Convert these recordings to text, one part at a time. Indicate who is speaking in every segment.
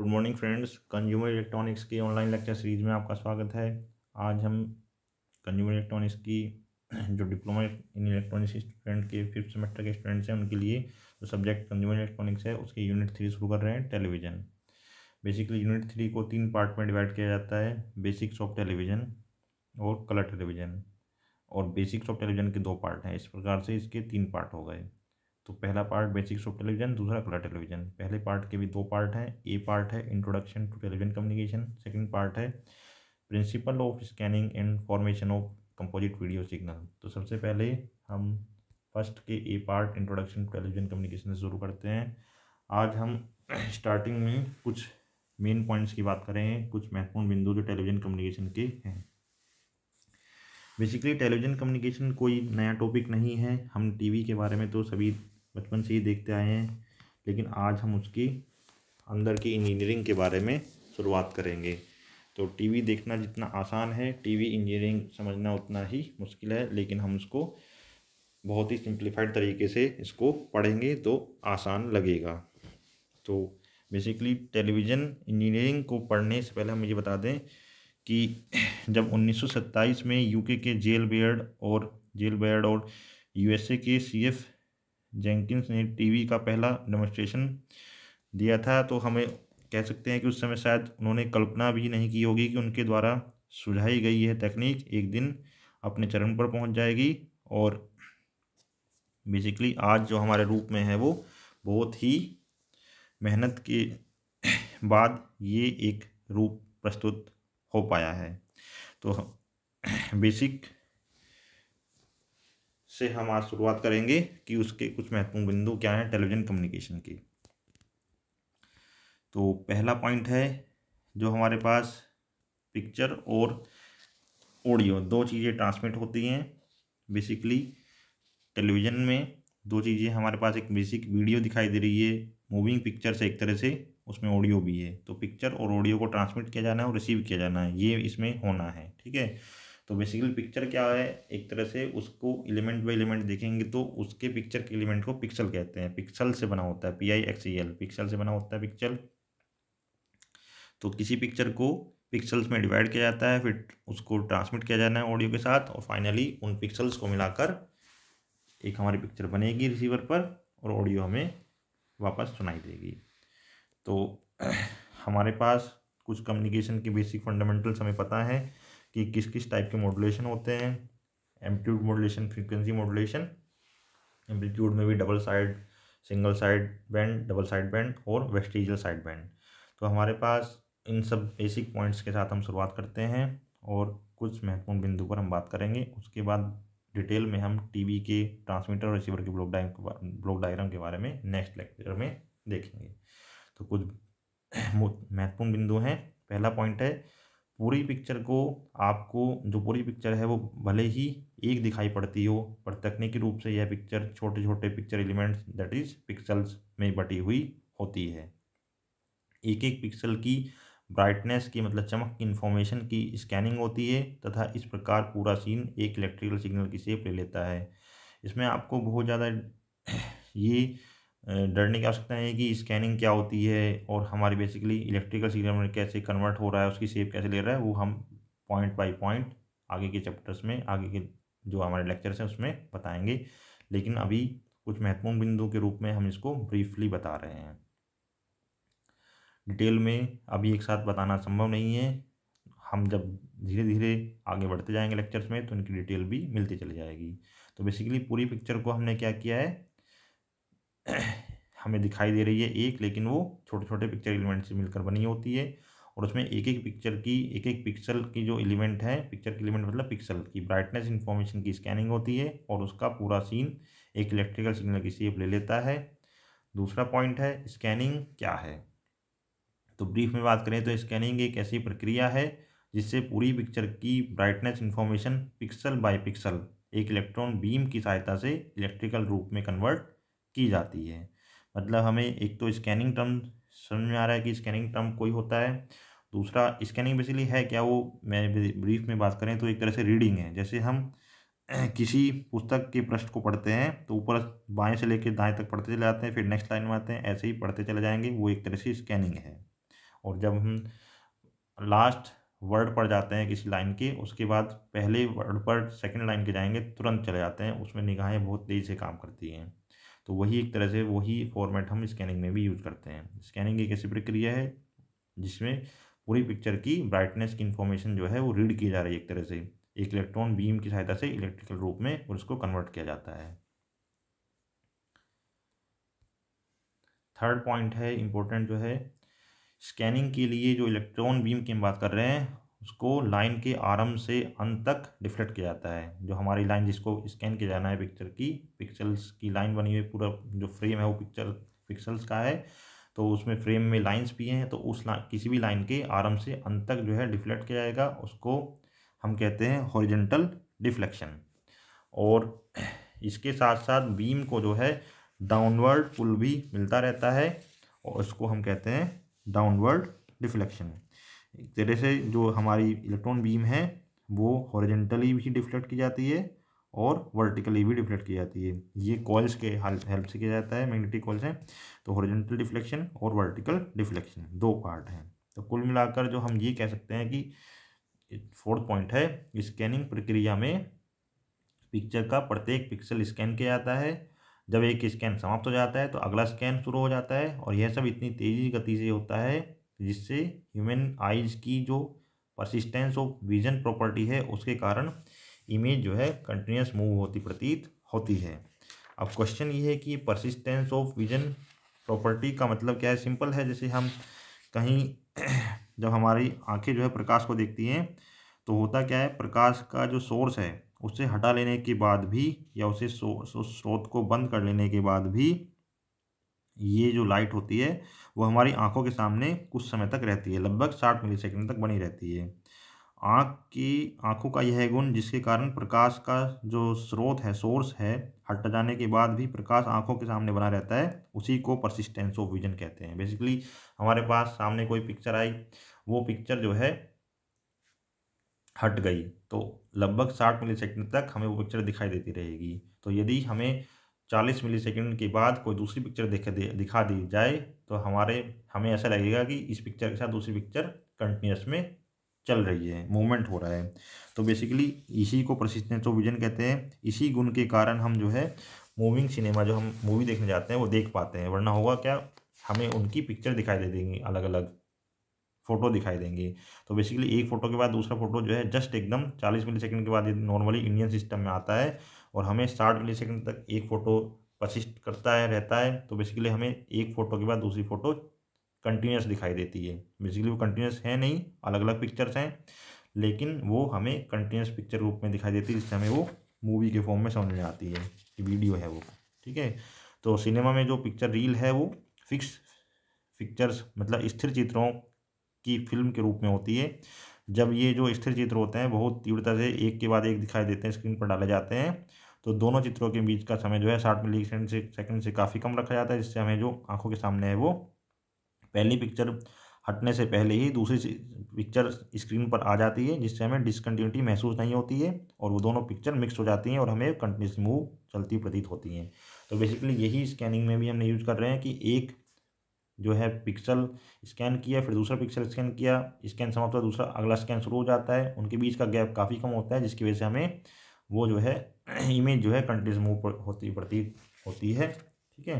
Speaker 1: good morning friends consumer electronics की online lecture series में आपका स्वागत है आज हम कंज्यूमर इलेक्ट्रॉनिक्स की जो डिप्लोमा इन इलेक्ट्रॉनिक्स स्टूडेंट के फिफ्थ सेमेस्टर के स्टूडेंट्स हैं उनके लिए जो सब्जेक्ट कंज्यूमर इलेक्ट्रॉनिक्स है उसके यूनिट थ्री शुरू कर रहे हैं टेलीविज़न बेसिकली यूनिट थ्री को तीन पार्ट में डिवाइड किया जाता है बेसिक्स ऑफ टेलीविज़न और कलर टेलीविज़न और बेसिक्स ऑफ टेलीविज़न के दो पार्ट हैं इस प्रकार से इसके तीन पार्ट हो गए तो पहला पार्ट बेसिक्स ऑफ टेलीविज़न दूसरा कलर टेलीविज़न पहले पार्ट के भी दो पार्ट हैं ए पार्ट है introduction to television communication second part है principle of scanning and formation of composite video signal तो सबसे पहले हम फर्स्ट के A part introduction to television communication से शुरू करते हैं आज हम स्टार्टिंग में कुछ मेन पॉइंट्स की बात करें कुछ महत्वपूर्ण बिंदु जो टेलीविज़न कम्युनिकेशन के हैं बेसिकली टेलीविज़न कम्युनिकेशन कोई नया टॉपिक नहीं है हम टीवी के बारे में तो सभी बचपन से ही देखते आए हैं लेकिन आज हम उसकी अंदर की इंजीनियरिंग के बारे में शुरुआत करेंगे तो टीवी देखना जितना आसान है टीवी इंजीनियरिंग समझना उतना ही मुश्किल है लेकिन हम उसको बहुत ही सिंप्लीफाइड तरीके से इसको पढ़ेंगे तो आसान लगेगा तो बेसिकली टेलीविज़न इंजीनियरिंग को पढ़ने से पहले हम ये बता दें कि जब 1927 में यूके के जेल बेयर्ड और जेल बेयर्ड और यूएसए के सीएफ जेंकिंस ने टीवी का पहला डेमोस्ट्रेशन दिया था तो हमें कह सकते हैं कि उस समय शायद उन्होंने कल्पना भी नहीं की होगी कि उनके द्वारा सुझाई गई यह तकनीक एक दिन अपने चरण पर पहुंच जाएगी और बेसिकली आज जो हमारे रूप में है वो बहुत ही मेहनत के बाद ये एक रूप प्रस्तुत हो पाया है तो बेसिक से हम आज शुरुआत करेंगे कि उसके कुछ महत्वपूर्ण बिंदु क्या हैं टेलीविज़न कम्युनिकेशन के तो पहला पॉइंट है जो हमारे पास पिक्चर और ऑडियो दो चीज़ें ट्रांसमिट होती हैं बेसिकली टेलीविज़न में दो चीज़ें हमारे पास एक बेसिक वीडियो दिखाई दे रही है मूविंग पिक्चर से एक तरह से उसमें ऑडियो भी है तो पिक्चर और ऑडियो को ट्रांसमिट किया जाना है और रिसीव किया जाना है ये इसमें होना है ठीक है तो बेसिकली पिक्चर क्या है एक तरह से उसको एलिमेंट बाई एलिमेंट देखेंगे तो उसके पिक्चर के एलिमेंट को पिक्सल कहते हैं पिक्सल से बना होता है P I X E L pixel से बना होता है पिक्चर तो किसी पिक्चर को पिक्सल्स में डिवाइड किया जाता है फिर उसको ट्रांसमिट किया जाना है ऑडियो के साथ और फाइनली उन पिक्सल्स को मिलाकर एक हमारी पिक्चर बनेगी रिसीवर पर और ऑडियो हमें वापस सुनाई देगी तो हमारे पास कुछ कम्युनिकेशन के बेसिक फंडामेंटल्स हमें पता है कि किस किस टाइप के मॉडुलेशन होते हैं amplitude modulation frequency modulation amplitude में भी double side single side band double side band और वेस्टिजल साइड बैंड तो हमारे पास इन सब बेसिक पॉइंट्स के साथ हम शुरुआत करते हैं और कुछ महत्वपूर्ण बिंदु पर हम बात करेंगे उसके बाद डिटेल में हम टीवी के ट्रांसमीटर और रिसीवर के ब्लॉक डायग्राम ब्लॉक डायग्राम के बारे में नेक्स्ट लेक्चर में देखेंगे तो कुछ महत्वपूर्ण बिंदु हैं पहला पॉइंट है पूरी पिक्चर को आपको जो पूरी पिक्चर है वो भले ही एक दिखाई पड़ती हो पर तकनीकी रूप से यह पिक्चर छोटे छोटे picture elements that is pixels में बटी हुई होती है एक एक पिक्सल की ब्राइटनेस की मतलब चमक की इन्फॉर्मेशन की स्कैनिंग होती है तथा इस प्रकार पूरा सीन एक इलेक्ट्रिकल सिग्नल की सेप ले लेता है इसमें आपको बहुत ज़्यादा ये डरने की आवश्यकता है कि स्कैनिंग क्या होती है और हमारी बेसिकली इलेक्ट्रिकल सिग्नल में कैसे कन्वर्ट हो रहा है उसकी शेप कैसे ले रहा है वो हम पॉइंट बाय पॉइंट आगे के चैप्टर्स में आगे के जो हमारे लेक्चर्स हैं उसमें बताएंगे लेकिन अभी कुछ महत्वपूर्ण बिंदु के रूप में हम इसको ब्रीफली बता रहे हैं डिटेल में अभी एक साथ बताना संभव नहीं है हम जब धीरे धीरे आगे बढ़ते जाएंगे लेक्चर्स में तो उनकी डिटेल भी मिलती चली जाएगी तो बेसिकली पूरी पिक्चर को हमने क्या किया है हमें दिखाई दे रही है एक लेकिन वो छोटे छोटे पिक्चर एलिमेंट से मिलकर बनी होती है और उसमें एक एक पिक्चर की एक एक पिक्सल की जो एलिमेंट है पिक्चर की एलिमेंट मतलब पिक्सल की ब्राइटनेस इन्फॉर्मेशन की स्कैनिंग होती है और उसका पूरा सीन एक इलेक्ट्रिकल सिग्नल की सेप ले लेता है दूसरा पॉइंट है स्कैनिंग क्या है तो ब्रीफ में बात करें तो स्कैनिंग एक ऐसी प्रक्रिया है जिससे पूरी पिक्चर की brightness information pixel by pixel एक इलेक्ट्रॉन बीम की सहायता से इलेक्ट्रिकल रूप में कन्वर्ट की जाती है मतलब हमें एक तो स्कैनिंग टर्म समझ में आ रहा है कि स्कैनिंग टर्म कोई होता है दूसरा स्कैनिंग बेसिकली है क्या वो मैं ब्रीफ में बात करें तो एक तरह से रीडिंग है जैसे हम किसी पुस्तक के पृष्ठ को पढ़ते हैं तो ऊपर बाएं से लेकर दाएं तक पढ़ते चले जाते हैं फिर नेक्स्ट लाइन में आते हैं ऐसे ही पढ़ते चले जाएंगे वो एक तरह से स्कैनिंग है और जब हम लास्ट वर्ड पढ़ जाते हैं किसी लाइन के उसके बाद पहले वर्ड पर सेकेंड लाइन के जाएंगे तुरंत चले जाते हैं उसमें निगाहें बहुत तेज़ी से काम करती हैं तो वही एक तरह से वही फॉर्मेट हम स्कैनिंग में भी यूज़ करते हैं स्कैनिंग एक ऐसी प्रक्रिया है जिसमें पूरी पिक्चर की ब्राइटनेस की इन्फॉर्मेशन जो है वो रीड की जा रही है एक तरह से एक इलेक्ट्रॉन बीम की सहायता से इलेक्ट्रिकल रूप में और इसको कन्वर्ट किया जाता है थर्ड पॉइंट है इम्पोर्टेंट जो है स्कैनिंग के लिए जो इलेक्ट्रॉन बीम की हम बात कर रहे हैं उसको लाइन के आरंभ से अंत तक डिफ्लेक्ट किया जाता है जो हमारी लाइन जिसको स्कैन किया जाना है पिक्चर की पिक्सल्स की लाइन बनी हुई पूरा जो फ्रेम है वो पिक्चर पिक्सल्स का है तो उसमें फ्रेम में लाइंस भी हैं तो उस किसी भी लाइन के आराम से अंत तक जो है डिफ्लेक्ट किया जाएगा उसको हम कहते हैं हॉरिजेंटल डिफ्लेक्शन और इसके साथ साथ बीम को जो है डाउनवर्ड पुल भी मिलता रहता है और इसको हम कहते हैं डाउनवर्ड डिफ्लेक्शन एक तरह से जो हमारी इलेक्ट्रॉन बीम है वो हॉरिजेंटली भी डिफ्लेक्ट की जाती है और वर्टिकली भी डिफ्लेक्ट की जाती है ये कॉल्स के हेल्प से किया जाता है मैग्नेटिक कॉल्स हैं तो हॉरिजेंटल डिफ्लेक्शन और वर्टिकल डिफ्लेक्शन दो पार्ट हैं तो कुल मिलाकर जो हम ये कह सकते हैं कि फोर्थ पॉइंट है स्कैनिंग प्रक्रिया में पिक्चर का प्रत्येक पिक्सल स्कैन किया जाता है जब एक स्कैन समाप्त हो जाता है तो अगला स्कैन शुरू हो जाता है और यह सब इतनी तेज़ी गति से होता है जिससे ह्यूमन आइज की जो परसिस्टेंस ऑफ विजन प्रॉपर्टी है उसके कारण इमेज जो है कंटिन्यूस मूव होती प्रतीत होती है अब क्वेश्चन ये है कि परसिस्टेंस ऑफ विजन प्रॉपर्टी का मतलब क्या है सिंपल है जैसे हम कहीं जब हमारी आंखें जो है प्रकाश को देखती हैं तो होता क्या है प्रकाश का जो सोर्स है उसे हटा लेने के बाद भी या उसे स्रोत को बंद कर लेने के बाद भी ये जो लाइट होती है वो हमारी आंखों के सामने कुछ समय तक रहती है लगभग साठ सेकेंड तक बनी रहती है आँख की आँखों का यह गुण जिसके कारण प्रकाश का जो स्रोत है सोर्स है हट जाने के बाद भी प्रकाश आँखों के सामने बना रहता है उसी को परसिस्टेंस ऑफ विजन कहते हैं बेसिकली हमारे पास सामने कोई पिक्चर आई वो पिक्चर जो है हट गई तो लगभग साठ मिली सेकेंड तक हमें वो पिक्चर दिखाई देती रहेगी तो यदि हमें 40 मिली सेकेंड के बाद कोई दूसरी पिक्चर दे, दिखा दी जाए तो हमारे हमें ऐसा लगेगा कि इस पिक्चर के साथ दूसरी पिक्चर कंटिन्यूस में चल रही है मूवमेंट हो रहा है तो बेसिकली इसी को परसिस्टेंस ऑफ विजन कहते हैं इसी गुण के कारण हम जो है मूविंग सिनेमा जो हम मूवी देखने जाते हैं वो देख पाते हैं वरना होगा क्या हमें उनकी पिक्चर दिखाई दे देंगी अलग अलग फ़ोटो दिखाई देंगे तो बेसिकली एक फ़ोटो के बाद दूसरा फोटो जो है जस्ट एकदम चालीस मिली सेकेंड के बाद नॉर्मली इंडियन सिस्टम में आता है और हमें साठ सेकेंड तक एक फ़ोटो परसिस्ट करता है रहता है तो बेसिकली हमें एक फ़ोटो के बाद दूसरी फ़ोटो कंटिन्यूस दिखाई देती है बेसिकली वो कंटिन्यूस है नहीं अलग अलग पिक्चर्स हैं लेकिन वो हमें कंटिन्यूस पिक्चर रूप में दिखाई देती है जिससे हमें वो मूवी के फॉर्म में समझ में आती है कि वीडियो है वो ठीक है तो सिनेमा में जो पिक्चर रील है वो फिक्स पिक्चर्स मतलब स्थिर चित्रों की फिल्म के रूप में होती है जब ये जो स्थिर चित्र होते हैं बहुत तीव्रता से एक के बाद एक दिखाई देते हैं स्क्रीन पर डाले जाते हैं तो दोनों चित्रों के बीच का समय जो है साठ मिली सेकेंड से सेकेंड से काफ़ी कम रखा जाता है जिससे हमें जो आंखों के सामने है वो पहली पिक्चर हटने से पहले ही दूसरी पिक्चर स्क्रीन पर आ जाती है जिससे हमें डिसकन्टिन्यूटी महसूस नहीं होती है और वो दोनों पिक्चर मिक्स हो जाती हैं और हमें कंटिन्यूस मूव चलती प्रतीत होती हैं तो बेसिकली यही स्कैनिंग में भी हमने यूज कर रहे हैं कि एक जो है पिक्सल स्कैन किया फिर दूसरा पिक्सल स्कैन किया स्कैन समाप्त हुआ दूसरा अगला स्कैन शुरू हो जाता है उनके बीच का गैप काफ़ी कम होता है जिसकी वजह से हमें वो जो है इमेज जो है कंटिन्यूस मूव होती प्रतीत होती है ठीक है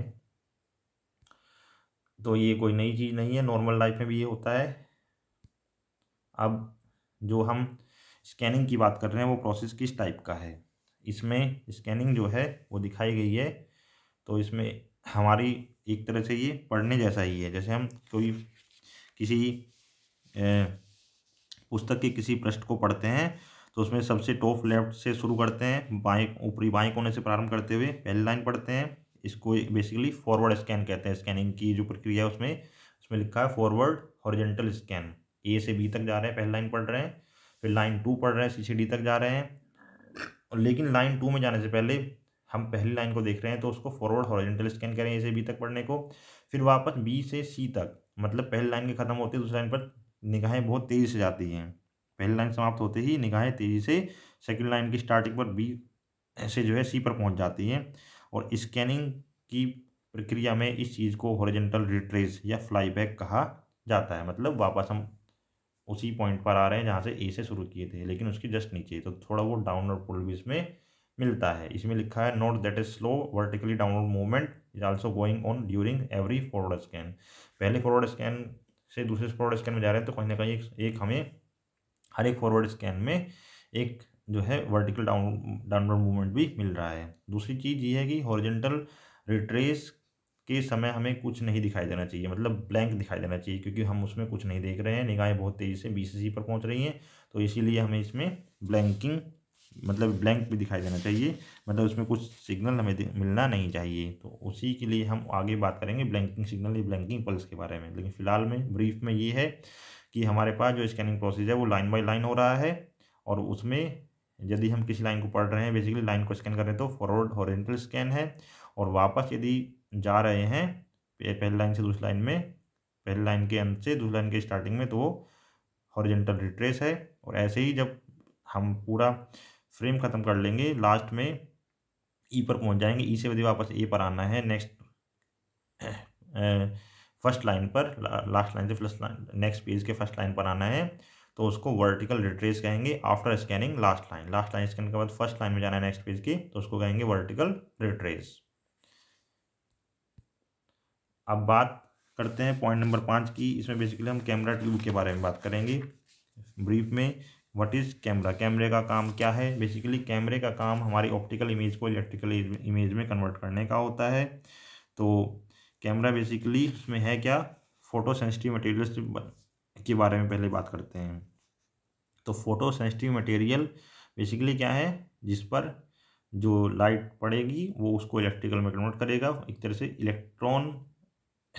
Speaker 1: तो ये कोई नई चीज़ नहीं है नॉर्मल लाइफ में भी ये होता है अब जो हम स्कैनिंग की बात कर रहे हैं वो प्रोसेस किस टाइप का है इसमें स्कैनिंग जो है वो दिखाई गई है तो इसमें हमारी एक तरह से ये पढ़ने जैसा ही है जैसे हम कोई किसी पुस्तक के किसी पृष्ठ को पढ़ते हैं तो उसमें सबसे टॉप लेफ्ट से शुरू करते हैं बाएं ऊपरी बाएं कोने से प्रारंभ करते हुए पहली लाइन पढ़ते हैं इसको बेसिकली फॉरवर्ड स्कैन कहते हैं स्कैनिंग की जो प्रक्रिया है उसमें उसमें लिखा है फॉरवर्ड हॉरिजेंटल स्कैन ए से बी तक जा रहे हैं पहली लाइन पढ़ रहे हैं फिर लाइन टू पढ़ रहे हैं सी से डी तक जा रहे हैं और लेकिन लाइन टू में जाने से पहले हम पहली लाइन को देख रहे हैं तो उसको फॉरवर्ड हॉरिजेंटल स्कैन करें ए से बी तक पढ़ने को फिर वापस बी से सी तक मतलब पहली लाइन के ख़त्म होते दूसरी लाइन पर निगाहें बहुत तेज़ी से जाती हैं पहली लाइन समाप्त होते ही निगाहें तेज़ी से सेकेंड लाइन की स्टार्टिंग पर बी से जो है सी पर पहुंच जाती हैं और स्कैनिंग की प्रक्रिया में इस चीज़ को हॉरिजेंटल रिट्रेस या फ्लाईबैक कहा जाता है मतलब वापस हम उसी पॉइंट पर आ रहे हैं जहाँ से ए से शुरू किए थे लेकिन उसके जस्ट नीचे तो थोड़ा वो डाउनलोड पुल भी इसमें मिलता है इसमें लिखा है note that is slow vertically download movement is also going on during every forward scan पहले फॉरवर्ड स्कैन से दूसरे फॉरवर्ड स्कैन में जा रहे हैं तो कहीं ना कहीं एक हमें हर एक फॉरवर्ड स्कैन में एक जो है वर्टिकल डाउन डाउनवर्ड मूवमेंट भी मिल रहा है दूसरी चीज़ ये है कि हॉरिजेंटल रिट्रेस के समय हमें कुछ नहीं दिखाई देना चाहिए मतलब ब्लैंक दिखाई देना चाहिए क्योंकि हम उसमें कुछ नहीं देख रहे हैं निगाहें बहुत तेज़ी से बी पर पहुंच रही हैं तो इसीलिए हमें इसमें ब्लैंकिंग मतलब ब्लैंक भी दिखाई देना चाहिए मतलब उसमें कुछ सिग्नल हमें मिलना नहीं चाहिए तो उसी के लिए हम आगे बात करेंगे ब्लैंकिंग सिग्नल या ब्लैंकिंग पल्स के बारे में लेकिन फ़िलहाल में ब्रीफ में ये है कि हमारे पास जो स्कैनिंग प्रोसेस है वो लाइन बाई लाइन हो रहा है और उसमें यदि हम किसी लाइन को पढ़ रहे हैं बेसिकली लाइन को स्कैन कर रहे हैं तो फॉरवर्ड हॉरिजेंटल स्कैन है और वापस यदि जा रहे हैं पहली लाइन से दूसरी लाइन में पहली लाइन के अंत से दूसरी लाइन के स्टार्टिंग में तो वो हॉरिजेंटल रिट्रेस है और ऐसे ही जब हम पूरा फ्रेम ख़त्म कर लेंगे लास्ट में ई e पर पहुंच जाएंगे ई e से यदि वापस ए पर आना है नेक्स्ट फर्स्ट लाइन पर लास्ट लाइन से फर्स्ट लाइन नेक्स्ट पेज के फर्स्ट लाइन पर आना है तो उसको वर्टिकल रिट्रेस कहेंगे after scanning last line last line scan के बाद फर्स्ट लाइन में जाना है नेक्स्ट पेज की तो उसको कहेंगे वर्टिकल रिट्रेस अब बात करते हैं पॉइंट नंबर पाँच की इसमें बेसिकली हम कैमरा ट्यूब के बारे में बात करेंगे ब्रीफ में व्हाट इज़ कैमरा कैमरे का काम क्या है बेसिकली कैमरे का काम हमारी ऑप्टिकल इमेज को इलेक्ट्रिकल इमेज में कन्वर्ट करने का होता है तो कैमरा बेसिकली इसमें है क्या फ़ोटो सेंसिटिव मटेरियल्स के बारे में पहले बात करते हैं तो फ़ोटो सेंसिटिव मटेरियल बेसिकली क्या है जिस पर जो लाइट पड़ेगी वो उसको इलेक्ट्रिकल में कन्वर्ट करेगा एक तरह से इलेक्ट्रॉन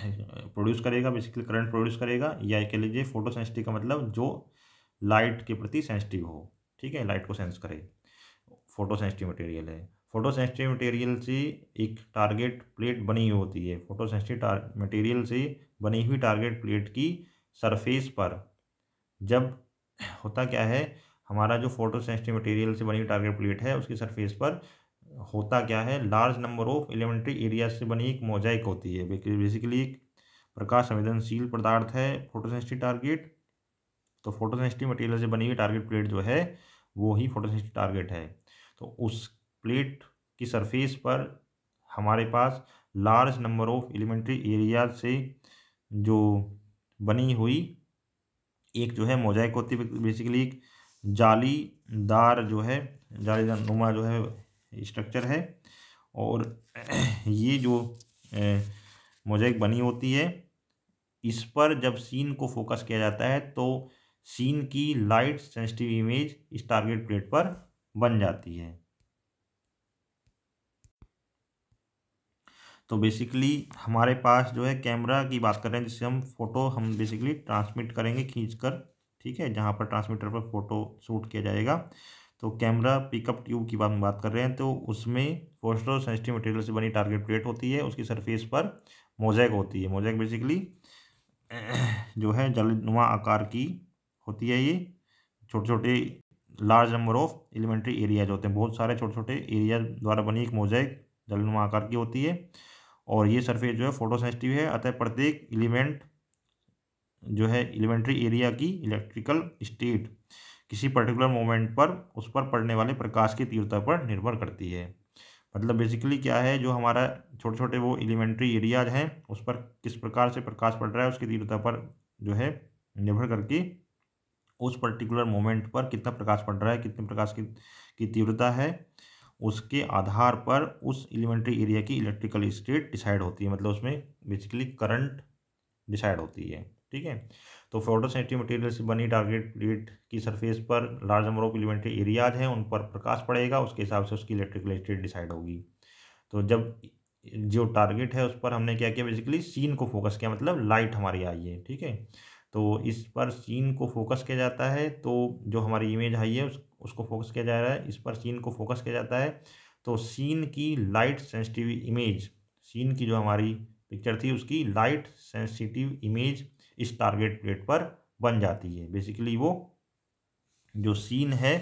Speaker 1: प्रोड्यूस करेगा बेसिकली करंट प्रोड्यूस करेगा या कह लीजिए फोटो सेंसिटिव का मतलब जो लाइट के प्रति सेंसिटिव हो ठीक है लाइट को सेंस करे फोटो सेंसिटिव मटेरियल है फोटोसेंसिटिव मटेरियल से एक टारगेट प्लेट बनी हुई होती है फोटोसेंसिटिव मटेरियल से बनी हुई टारगेट प्लेट की सरफेस पर जब होता क्या है हमारा जो फोटोसेंसिटिव मटेरियल से बनी हुई टारगेट प्लेट है उसकी सरफेस पर होता क्या है large number of elementary area से बनी एक मोजाइक होती है बेसिकली एक प्रकाश संवेदनशील पदार्थ है फोटोसेंसिटिव टारगेट तो फोटोसेंसिटिव मटेरियल से बनी हुई टारगेट प्लेट जो है वो ही फोटोसेंसिटिव टारगेट है तो उस प्लेट की सरफेस पर हमारे पास large number of elementary area से जो बनी हुई एक जो है मोजाइक होती है बेसिकली एक जालीदार जो है जालीदार नुमा जो है स्ट्रक्चर है और ये जो मोजाइक बनी होती है इस पर जब सीन को फोकस किया जाता है तो सीन की लाइट सेंसिटिव इमेज इस टारगेट प्लेट पर बन जाती है तो बेसिकली हमारे पास जो है कैमरा की बात कर रहे हैं जिससे हम फ़ोटो हम बेसिकली ट्रांसमिट करेंगे खींच कर ठीक है जहाँ पर ट्रांसमीटर पर फ़ोटो शूट किया जाएगा तो कैमरा पिकअप ट्यूब की बात हम बात कर रहे हैं तो उसमें फोस्टो सेंसिटिव मटेरियल से बनी टारगेट प्लेट होती है उसकी सरफेस पर मोजैक होती है मोजैक बेसिकली जो है जलनुमा आकार की होती है ये छोटे छोटे large number of elementary areas होते हैं बहुत सारे छोटे छोटे एरिया द्वारा बनी एक मोजैक जलनुमा आकार की होती है और ये सरफेस जो है फोटो सेंसिटिव है अतः प्रत्येक एलिमेंट जो है एलिमेंट्री एरिया की इलेक्ट्रिकल स्टेट किसी पर्टिकुलर मोमेंट पर उस पर पड़ने वाले प्रकाश की तीव्रता पर निर्भर करती है मतलब बेसिकली क्या है जो हमारा छोटे छोटे वो एलिमेंट्री एरियाज हैं उस पर किस प्रकार से प्रकाश पड़ रहा है उसकी तीव्रता पर जो है निर्भर करके उस पर्टिकुलर मोमेंट पर कितना प्रकाश पड़ रहा है कितने प्रकाश की की तीव्रता है उसके आधार पर उस एलिमेंट्री एरिया की इलेक्ट्रिकल स्टेट डिसाइड होती है मतलब उसमें बेसिकली करंट डिसाइड होती है ठीक है तो फोटोसेंटिव मटेरियल से बनी टारगेट प्लेट की सरफेस पर large number of elementary areas हैं उन पर प्रकाश पड़ेगा उसके हिसाब से उसकी इलेक्ट्रिकल स्टेट डिसाइड होगी तो जब जो टारगेट है उस पर हमने क्या किया बेसिकली सीन को फोकस किया मतलब लाइट हमारी आई है ठीक है तो इस पर सीन को फोकस किया जाता है तो जो हमारी इमेज आई है उस, उसको फोकस किया जा रहा है इस पर सीन को फोकस किया जाता है तो सीन की लाइट सेंसिटिव इमेज सीन की जो हमारी पिक्चर थी उसकी लाइट सेंसिटिव इमेज इस टारगेट प्लेट पर बन जाती है बेसिकली वो जो सीन है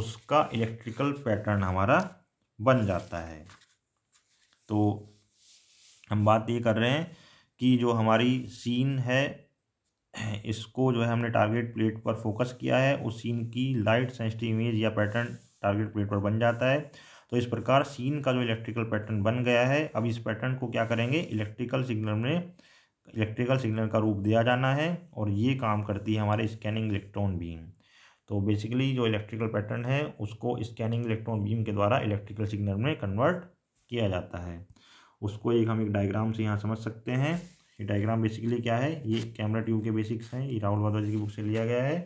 Speaker 1: उसका इलेक्ट्रिकल पैटर्न हमारा बन जाता है तो हम बात ये कर रहे हैं कि जो हमारी सीन है इसको जो है हमने टारगेट प्लेट पर फोकस किया है उस सीन की लाइट सेंसिटिव इमेज या पैटर्न टारगेट प्लेट पर बन जाता है तो इस प्रकार सीन का जो इलेक्ट्रिकल पैटर्न बन गया है अब इस पैटर्न को क्या करेंगे इलेक्ट्रिकल सिग्नल में इलेक्ट्रिकल सिग्नल का रूप दिया जाना है और ये काम करती है हमारे स्कैनिंग इलेक्ट्रॉन बीम तो बेसिकली जो इलेक्ट्रिकल पैटर्न है उसको स्कैनिंग इलेक्ट्रॉन बीम के द्वारा इलेक्ट्रिकल सिग्नल में कन्वर्ट किया जाता है उसको एक हम एक डायग्राम से यहाँ समझ सकते हैं ये डायग्राम बेसिकली क्या है ये कैमरा ट्यूब के बेसिक्स हैं ये राहुल वाधवा जी की बुक से लिया गया है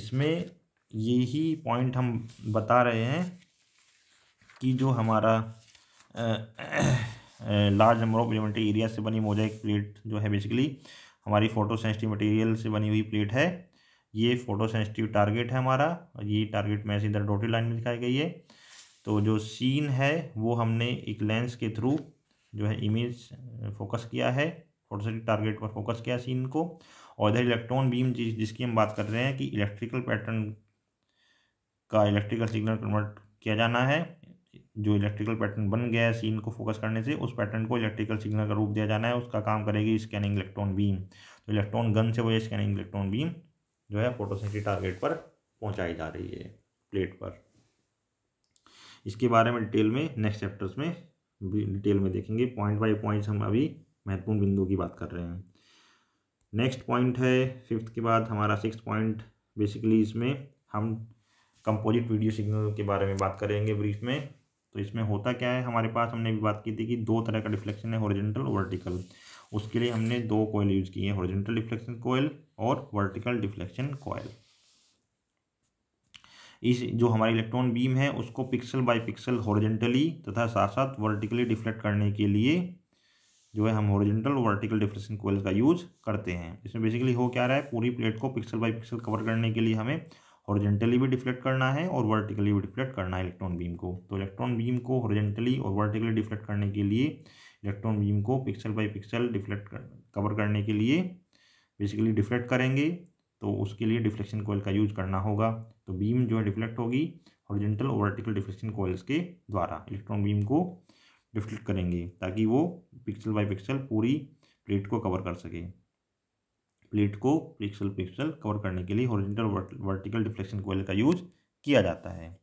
Speaker 1: इसमें यही पॉइंट हम बता रहे हैं कि जो हमारा large number of elementary area से बनी मोजाइक प्लेट जो है बेसिकली हमारी फोटो सेंसिटिव मटेरियल से बनी हुई प्लेट है ये फोटो सेंसिटिव टारगेट है हमारा और ये टारगेट मैसे इधर डोटी लाइन में दिखाई गई है तो जो सीन है वो हमने एक लेंस के थ्रू जो है इमेज फोकस किया है फोटोसेटिक टारगेट पर फोकस किया सीन को और इधर इलेक्ट्रॉन बीम जिस जिसकी हम बात कर रहे हैं कि इलेक्ट्रिकल पैटर्न का इलेक्ट्रिकल सिग्नल कन्वर्ट किया जाना है जो इलेक्ट्रिकल पैटर्न बन गया है सीन को फोकस करने से उस पैटर्न को इलेक्ट्रिकल सिग्नल का रूप दिया जाना है उसका काम करेगी स्कैनिंग इलेक्ट्रॉन बीम तो इलेक्ट्रॉन गन से वो स्कैनिंग इलेक्ट्रॉन बीम जो है फोटोसेंटी टारगेट पर पहुंचाई जा रही है प्लेट पर इसके बारे में डिटेल में नेक्स्ट चैप्टर्स में डिटेल में देखेंगे पॉइंट बाई पॉइंट हम अभी महत्वपूर्ण बिंदु की बात कर रहे हैं नेक्स्ट पॉइंट है फिफ्थ के बाद हमारा सिक्स पॉइंट बेसिकली इसमें हम कंपोजिट वीडियो सिग्नल के बारे में बात करेंगे ब्रीफ में तो इसमें होता क्या है हमारे पास हमने भी बात की थी कि दो तरह का डिफ्लेक्शन है हॉरिजेंटल और वर्टिकल उसके लिए हमने दो कोयल यूज़ किए हैं हॉरिजेंटल डिफ्लेक्शन कोयल और वर्टिकल डिफ्लेक्शन कोयल इस जो हमारी इलेक्ट्रॉन बीम है उसको पिक्सल बाय पिक्सल हॉरिजेंटली तथा साथ साथ वर्टिकली डिफ्लेक्ट करने के लिए जो है हम हॉरिजेंटल वर्टिकल डिफ्लेक्शन कोयल का यूज़ करते हैं इसमें बेसिकली हो क्या रहा है पूरी प्लेट को पिक्सल बाय पिक्सल कवर करने के लिए हमें हॉरिजेंटली भी डिफ्लेक्ट करना है और वर्टिकली भी डिफ्लेक्ट करना है इलेक्ट्रॉन बीम को तो इलेक्ट्रॉन बीम को हॉरिजेंटली और वर्टिकली डिफ्लेक्ट करने के लिए इलेक्ट्रॉन बीम को pixel by pixel deflect cover करने के लिए बेसिकली डिफ्लेक्ट करेंगे तो उसके लिए डिफ्लेक्शन कोयल का यूज करना होगा तो बीम जो है डिफ्लेक्ट होगी हॉरिजेंटल और वर्टिकल डिफ्लेक्शन कोयल्स के द्वारा इलेक्ट्रॉन बीम को डिफ्लेक्ट करेंगे ताकि वो पिक्सल बाय पिक्सल पूरी प्लेट को कवर कर सके प्लेट को पिक्सल पिक्सल कवर करने के लिए हॉरिजेंटल वर्टिकल डिफ्लेक्शन कोयल का यूज़ किया जाता है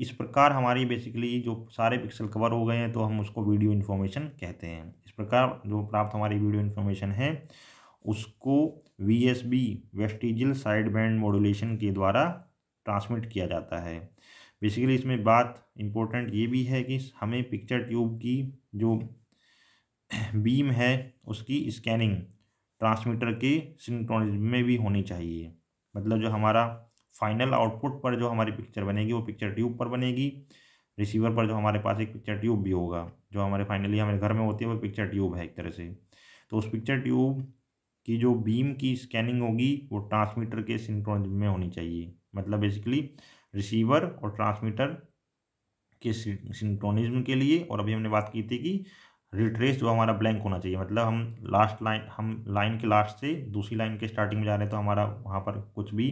Speaker 1: इस प्रकार हमारी बेसिकली जो सारे पिक्सल कवर हो गए हैं तो हम उसको वीडियो इन्फॉर्मेशन कहते हैं इस प्रकार जो प्राप्त हमारी वीडियो इन्फॉर्मेशन है उसको V S B vestigial side band modulation के द्वारा ट्रांसमिट किया जाता है बेसिकली इसमें बात इम्पोर्टेंट ये भी है कि हमें पिक्चर ट्यूब की जो बीम है उसकी स्कैनिंग ट्रांसमीटर के सिंक्रोनिज्म में भी होनी चाहिए मतलब जो हमारा फाइनल आउटपुट पर जो हमारी पिक्चर बनेगी वो पिक्चर ट्यूब पर बनेगी रिसीवर पर जो हमारे पास एक पिक्चर ट्यूब भी होगा जो हमारे फाइनली हमारे घर में होती है वो पिक्चर ट्यूब है एक तरह से तो उस पिक्चर ट्यूब की जो बीम की स्कैनिंग होगी वो ट्रांसमीटर के सिंक्रोनिज्म में होनी चाहिए मतलब बेसिकली रिसीवर और ट्रांसमीटर के सिंक्रोनिज्म के लिए और अभी हमने बात की थी कि रिट्रेस जो हमारा ब्लैंक होना चाहिए मतलब हम लास्ट लाइन हम लाइन के लास्ट से दूसरी लाइन के स्टार्टिंग में जा रहे हैं तो हमारा वहाँ पर कुछ भी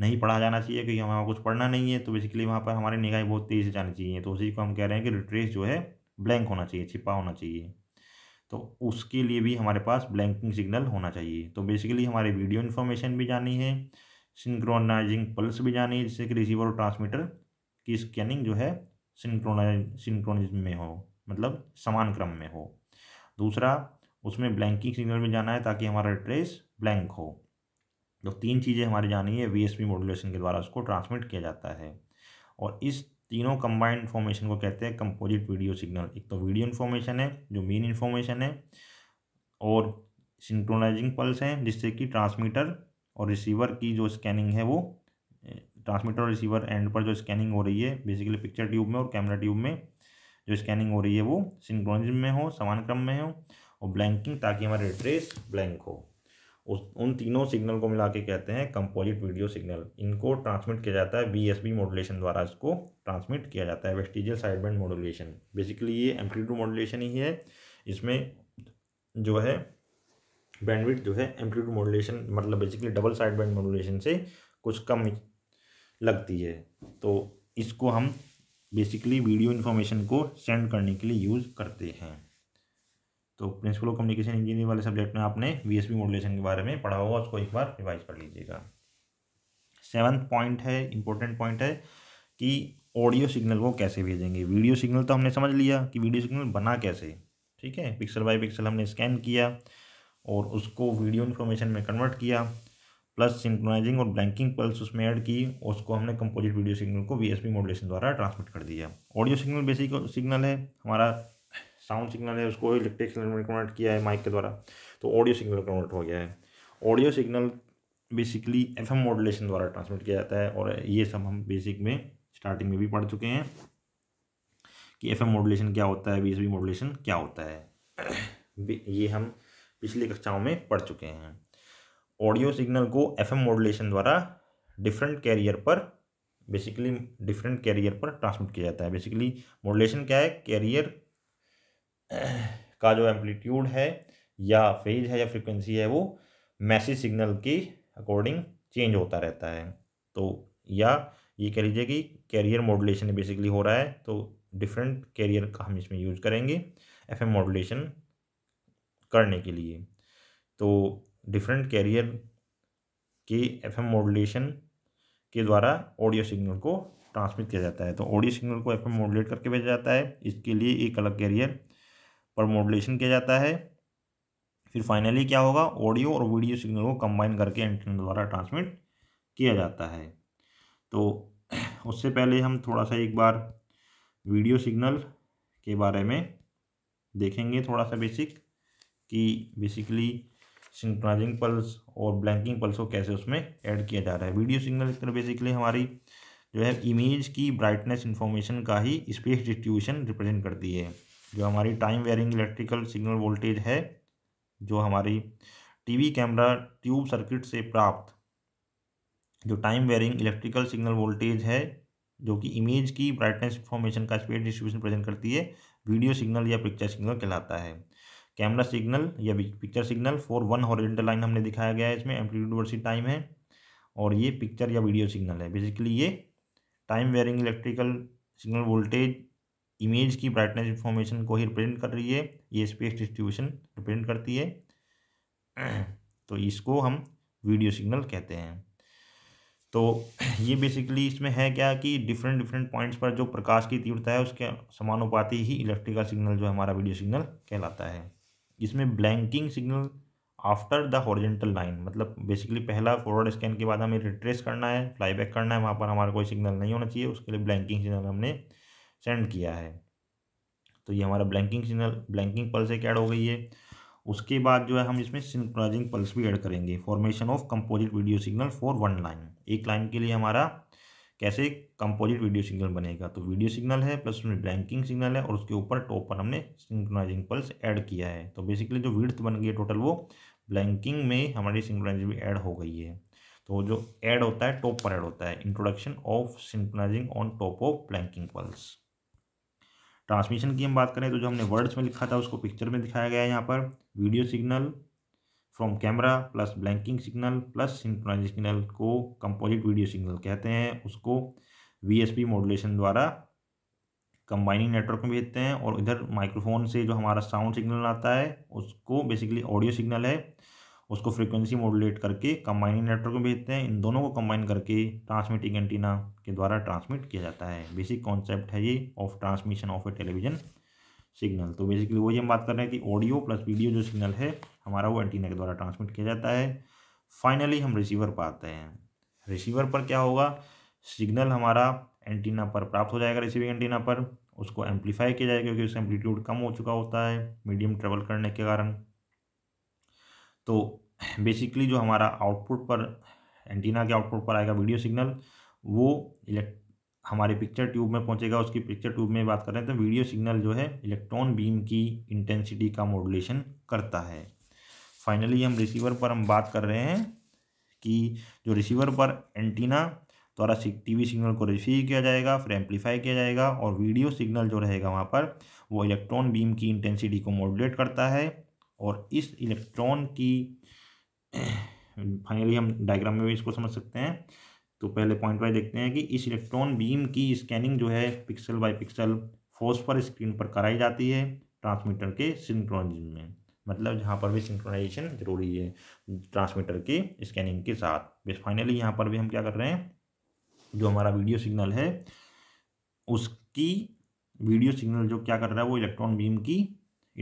Speaker 1: नहीं पढ़ा जाना चाहिए क्योंकि हमें कुछ पढ़ना नहीं है तो बेसिकली वहाँ पर हमारी निगाहें बहुत तेज़ जानी चाहिए तो उसी को हम कह रहे हैं कि रिट्रेस जो है ब्लैंक होना चाहिए छिपा होना चाहिए तो उसके लिए भी हमारे पास ब्लैंकिंग सिग्नल होना चाहिए तो बेसिकली हमारे वीडियो इन्फॉर्मेशन भी जानी है सिंक्रोनाइजिंग पल्स भी जानी जिससे कि रिसीवर और ट्रांसमीटर की स्कैनिंग जो है सिंक्रोनाइज सिंक्रोनिज्म में हो मतलब समान क्रम में हो दूसरा उसमें ब्लैंकिंग सिग्नल में जाना है ताकि हमारा ट्रेस ब्लैंक हो जो तो तीन चीज़ें हमारी जानी है वी एस पी मॉडुलेशन के द्वारा उसको ट्रांसमिट किया जाता है और इस तीनों कंबाइंड फॉर्मेशन को कहते हैं कंपोजिट वीडियो सिग्नल एक तो वीडियो इन्फॉर्मेशन है जो मेन इन्फॉर्मेशन है और सिंक्रोनाइजिंग पल्स हैं जिससे कि ट्रांसमीटर और रिसीवर की जो स्कैनिंग है वो ट्रांसमीटर और रिसीवर एंड पर जो स्कैनिंग हो रही है बेसिकली पिक्चर ट्यूब में और कैमरा ट्यूब में जो स्कैनिंग हो रही है वो सिंक्रोनिज्म में हो समान क्रम में हो और ब्लैंकिंग ताकि हमारे ट्रेस ब्लैंक हो उस उन तीनों सिग्नल को मिला के कहते हैं कंपोजिट वीडियो सिग्नल इनको ट्रांसमिट किया जाता है बी एस बी मॉडुलेशन द्वारा इसको ट्रांसमिट किया जाता है वेस्टिजियल साइडबैंड मॉडुलेशन बेसिकली ये एम्पलीट्यूड मॉडुलेशन ही है इसमें जो है बैंडविट जो है एम्पलीट्यूड मॉडुलेशन मतलब basically double side band modulation से कुछ कम लगती है तो इसको हम बेसिकली वीडियो इन्फॉर्मेशन को सेंड करने के लिए यूज़ करते हैं तो प्रिंसिपल ऑफ कम्युनिकेशन इंजीनियरिंग वाले सब्जेक्ट में आपने वी एस मॉडुलेशन के बारे में पढ़ा होगा उसको एक बार रिवाइज कर लीजिएगा सेवन्थ पॉइंट है इंपॉर्टेंट पॉइंट है कि ऑडियो सिग्नल को कैसे भेजेंगे वीडियो सिग्नल तो हमने समझ लिया कि वीडियो सिग्नल बना कैसे ठीक है पिक्सल बाय पिक्सल हमने स्कैन किया और उसको वीडियो इन्फॉर्मेशन में कन्वर्ट किया प्लस सिंक्रोनाइजिंग और ब्लैंकिंग पल्स उसमें ऐड की और उसको हमने कंपोजिट वीडियो सिग्नल को वीएसपी मॉड्यूलेशन द्वारा ट्रांसमिट कर दिया ऑडियो सिग्नल बेसिक सिग्नल है हमारा साउंड सिग्नल है उसको इलेक्ट्रिक सिग्नल में कन्वर्ट किया है माइक के द्वारा तो ऑडियो सिग्नल कन्वर्ट हो गया है audio signal basically F M द्वारा ट्रांसमिट किया जाता है और ये सब हम बेसिक में स्टार्टिंग में भी पढ़ चुके हैं कि एफ एम क्या होता है वी एस बी क्या होता है ये हम पिछली कक्षाओं में पढ़ चुके हैं ऑडियो सिग्नल को एफएम मॉडुलेशन द्वारा डिफरेंट कैरियर पर बेसिकली डिफरेंट कैरियर पर ट्रांसमिट किया जाता है बेसिकली मॉडुलेशन क्या है कैरियर का जो एम्पलीट्यूड है या फेज है या फ्रिक्वेंसी है वो मैसेज सिग्नल के अकॉर्डिंग चेंज होता रहता है तो या ये कह लीजिए कि कैरियर मॉडुलेशन बेसिकली हो रहा है तो डिफरेंट कैरियर का हम इसमें यूज करेंगे एफ एम मॉडुलेशन करने के लिए तो डिफरेंट कैरियर के एफ एम के द्वारा ऑडियो सिग्नल को ट्रांसमिट किया जाता है तो ऑडियो सिग्नल को एफ एम मॉडुलेट करके भेजा जाता है इसके लिए एक अलग कैरियर पर मॉडुलेशन किया जाता है फिर फाइनली क्या होगा ऑडियो और वीडियो सिग्नल को कंबाइन करके इंटरनेट द्वारा ट्रांसमिट किया जाता है तो उससे पहले हम थोड़ा सा एक बार वीडियो सिग्नल के बारे में देखेंगे थोड़ा सा बेसिक कि बेसिकली सिंक्रोनाइजिंग पल्स और ब्लैंकिंग पल्स को कैसे उसमें ऐड किया जा रहा है वीडियो सिग्नल एक तरह बेसिकली हमारी जो है इमेज की ब्राइटनेस इन्फॉर्मेशन का ही स्पेस डिस्ट्रीब्यूशन रिप्रेजेंट करती है जो हमारी time varying electrical signal voltage है जो हमारी टीवी कैमरा ट्यूब सर्किट से प्राप्त जो time varying electrical signal voltage है जो कि इमेज की ब्राइटनेस इन्फॉर्मेशन का स्पेस डिस्ट्रीब्यूशन प्रेजेंट करती है वीडियो सिग्नल या पिक्चर सिग्नल कहलाता है कैमरा सिग्नल या picture signal for one horizontal line हमने दिखाया गया है इसमें एम्पलीट्यूड वर्सेस टाइम है और ये पिक्चर या वीडियो सिग्नल है बेसिकली ये time varying electrical signal voltage image की ब्राइटनेस इन्फॉर्मेशन को ही रिप्रेजेंट कर रही है ये स्पेस डिस्ट्रीब्यूशन रिप्रेजेंट करती है तो इसको हम वीडियो सिग्नल कहते हैं तो ये बेसिकली इसमें है क्या कि डिफरेंट डिफरेंट पॉइंट्स पर जो प्रकाश की तीव्रता है उसके समानुपाती ही इलेक्ट्रिकल सिग्नल जो हमारा वीडियो सिग्नल कहलाता है इसमें blanking signal after the horizontal line मतलब बेसिकली पहला फॉरवर्ड स्कैन के बाद हमें रिट्रेस करना है फ्लाईबैक करना है वहाँ पर हमारा कोई सिग्नल नहीं होना चाहिए उसके लिए ब्लैंकिंग सिग्नल हमने सेंड किया है तो ये हमारा ब्लैंकिंग सिग्नल ब्लैंकिंग पल्स एक ऐड हो गई है उसके बाद जो है हम इसमें सिंक्रोनाइजिंग पल्स भी ऐड करेंगे formation of composite video signal for one line एक लाइन के लिए हमारा कैसे कंपोजिट वीडियो सिग्नल बनेगा तो वीडियो सिग्नल है प्लस उसमें ब्लैंकिंग सिग्नल है और उसके ऊपर टॉप पर हमने सिंक्रोनाइजिंग पल्स ऐड किया है तो बेसिकली जो विर्थ बन गई है टोटल वो ब्लैंकिंग में हमारी सिंक्रोनाइजिंग भी ऐड हो गई है तो जो ऐड होता है टॉप पर ऐड होता है introduction of synchronizing on top of blanking pulse transmission की हम बात करें तो जो हमने वर्ड्स में लिखा था उसको पिक्चर में दिखाया गया है यहाँ पर video signal from camera plus blanking signal plus synchronize signal को कंपोजिट वीडियो सिग्नल कहते हैं उसको वी मॉड्यूलेशन द्वारा कंबाइनिंग नेटवर्क में भेजते हैं और इधर माइक्रोफोन से जो हमारा साउंड सिग्नल आता है उसको बेसिकली ऑडियो सिग्नल है उसको फ्रिक्वेंसी मॉडुलेट करके कंबाइनिंग नेटवर्क में भेजते हैं इन दोनों को कंबाइन करके ट्रांसमिटिंग एंटीना के द्वारा ट्रांसमिट किया जाता है बेसिक कॉन्सेप्ट है ये of transmission of a television signal तो बेसिकली वही हम बात कर रहे हैं कि ऑडियो प्लस वीडियो जो सिग्नल है हमारा वो एंटीना के द्वारा ट्रांसमिट किया जाता है फाइनली हम रिसीवर पर आते हैं रिसीवर पर क्या होगा सिग्नल हमारा एंटीना पर प्राप्त हो जाएगा रिसीविंग एंटीना पर उसको एम्पलीफाई किया जाएगा क्योंकि उसका एम्पलीट्यूड कम हो चुका होता है मीडियम ट्रेवल करने के कारण तो बेसिकली जो हमारा आउटपुट पर एंटीना के आउटपुट पर आएगा वीडियो सिग्नल वो इलेक्ट हमारे पिक्चर ट्यूब में पहुंचेगा उसकी पिक्चर ट्यूब में बात करें तो वीडियो सिग्नल जो है इलेक्ट्रॉन बीम की इंटेंसिटी का मॉडुलेशन करता है फाइनली हम रिसीवर पर हम बात कर रहे हैं कि जो रिसीवर पर एंटीना द्वारा टीवी सिग्नल को रिसीव किया जाएगा फिर एम्पलीफाई किया जाएगा और वीडियो सिग्नल जो रहेगा वहाँ पर वो इलेक्ट्रॉन बीम की इंटेंसिटी को मॉडुलेट करता है और इस इलेक्ट्रॉन की फाइनली हम डायग्राम में भी इसको समझ सकते हैं तो पहले पॉइंट वाइज देखते हैं कि इस इलेक्ट्रॉन बीम की स्कैनिंग जो है pixel by pixel phosphor screen पर कराई जाती है ट्रांसमीटर के सिंक्रोनिज्म में मतलब जहाँ पर भी सिंक्रोनाइजेशन जरूरी है ट्रांसमीटर की स्कैनिंग के साथ बस फाइनली यहाँ पर भी हम क्या कर रहे हैं जो हमारा वीडियो सिग्नल है उसकी वीडियो सिग्नल जो क्या कर रहा है वो इलेक्ट्रॉन बीम की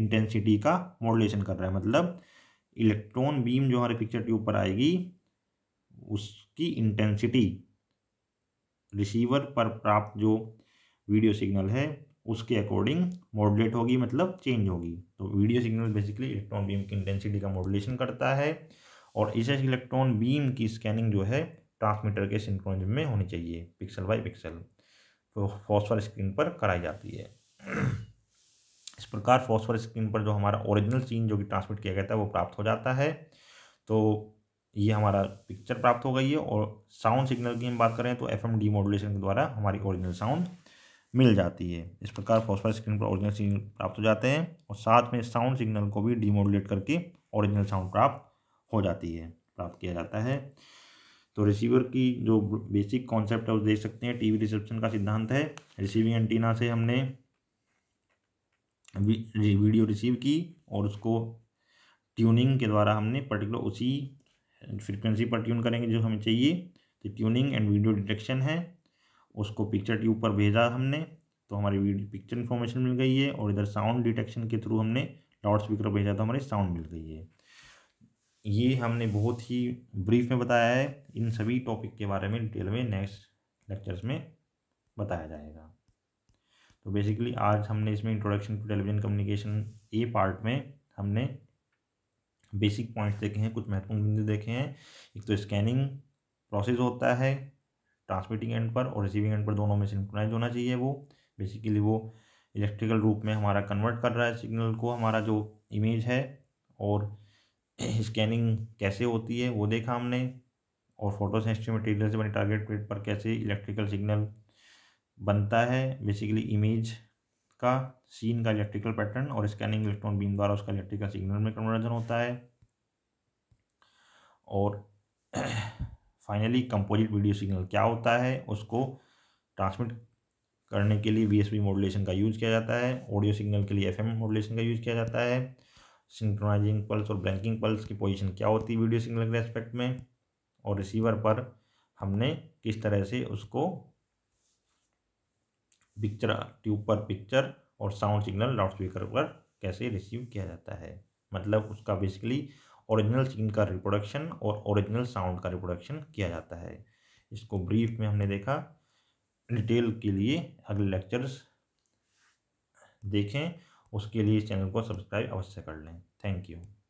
Speaker 1: इंटेंसिटी का मॉडलेशन कर रहा है मतलब इलेक्ट्रॉन बीम जो हमारे पिक्चर ट्यूब पर आएगी उसकी इंटेंसिटी रिसीवर पर प्राप्त जो वीडियो सिग्नल है उसके अकॉर्डिंग मॉडलेट होगी मतलब चेंज होगी तो video signal basically electron beam की इंटेंसिटी का मॉडलेशन करता है और इसे इलेक्ट्रॉन बीम की स्कैनिंग जो है ट्रांसमीटर के सिंक्रोनिज्म में होनी चाहिए पिक्सल बाई पिक्सल तो फॉस्फर स्क्रीन पर कराई जाती है इस प्रकार फॉस्फर स्क्रीन पर जो हमारा ओरिजिनल सीन जो कि ट्रांसमिट किया गया था वो प्राप्त हो जाता है तो ये हमारा पिक्चर प्राप्त हो गई है और साउंड सिग्नल की हम बात करें तो एफ एम के द्वारा हमारी ओरिजिनल साउंड मिल जाती है इस प्रकार फॉस्फर स्क्रीन पर ओरिजिनल सिग्नल प्राप्त हो जाते हैं और साथ में साउंड सिग्नल को भी डिमोडुलेट करके ओरिजिनल साउंड प्राप्त हो जाती है प्राप्त किया जाता है तो रिसीवर की जो बेसिक कॉन्सेप्ट है वो देख सकते हैं टीवी रिसेप्शन का सिद्धांत है रिसीविंग एंटीना से हमने वीडियो रिसीव की और उसको ट्यूनिंग के द्वारा हमने पर्टिकुलर उसी फ्रिक्वेंसी पर ट्यून करेंगे जो हमें चाहिए तो ट्यूनिंग एंड वीडियो डिटेक्शन है उसको पिक्चर ट्यूब पर भेजा हमने तो हमारी वीडियो पिक्चर इन्फॉर्मेशन मिल गई है और इधर साउंड डिटेक्शन के थ्रू हमने लाउड स्पीकर भेजा तो हमारी साउंड मिल गई है ये हमने बहुत ही ब्रीफ में बताया है इन सभी टॉपिक के बारे में डिटेल में नेक्स्ट लेक्चर्स में बताया जाएगा तो बेसिकली आज हमने इसमें introduction to television communication A part में हमने बेसिक पॉइंट्स देखे हैं कुछ महत्वपूर्ण बिंदु देखे हैं एक तो स्कैनिंग प्रोसेस होता है ट्रांसमिटिंग एंड पर और रिसीविंग एंड पर दोनों में सिंक्रोनाइज होना चाहिए वो बेसिकली वो इलेक्ट्रिकल रूप में हमारा कन्वर्ट कर रहा है सिग्नल को हमारा जो इमेज है और स्कैनिंग कैसे होती है वो देखा हमने और फोटो सेंसिटिव मटेरियल से बने टारगेट प्लेट पर कैसे इलेक्ट्रिकल सिग्नल बनता है बेसिकली इमेज का सीन का इलेक्ट्रिकल पैटर्न और स्कैनिंग इलेक्ट्रॉन बीम द्वारा उसका इलेक्ट्रिकल सिग्नल में कन्वर्जन होता है और फाइनली कंपोजिट वीडियो सिग्नल क्या होता है उसको ट्रांसमिट करने के लिए वी मॉड्यूलेशन का यूज़ किया जाता है ऑडियो सिग्नल के लिए एफ मॉड्यूलेशन का यूज़ किया जाता है सिंक्रोनाइजिंग पल्स और ब्लैंकिंग पल्स की पोजीशन क्या होती है वीडियो सिग्नल के रेस्पेक्ट में और रिसीवर पर हमने किस तरह से उसको पिक्चर ट्यूब पर पिक्चर और साउंड सिग्नल लाउड स्पीकर पर कैसे रिसीव किया जाता है मतलब उसका बेसिकली ओरिजिनल सीन का रिप्रोडक्शन और ओरिजिनल साउंड का रिप्रोडक्शन किया जाता है इसको ब्रीफ में हमने देखा डिटेल के लिए अगले लेक्चर्स देखें उसके लिए चैनल को सब्सक्राइब अवश्य कर लें थैंक यू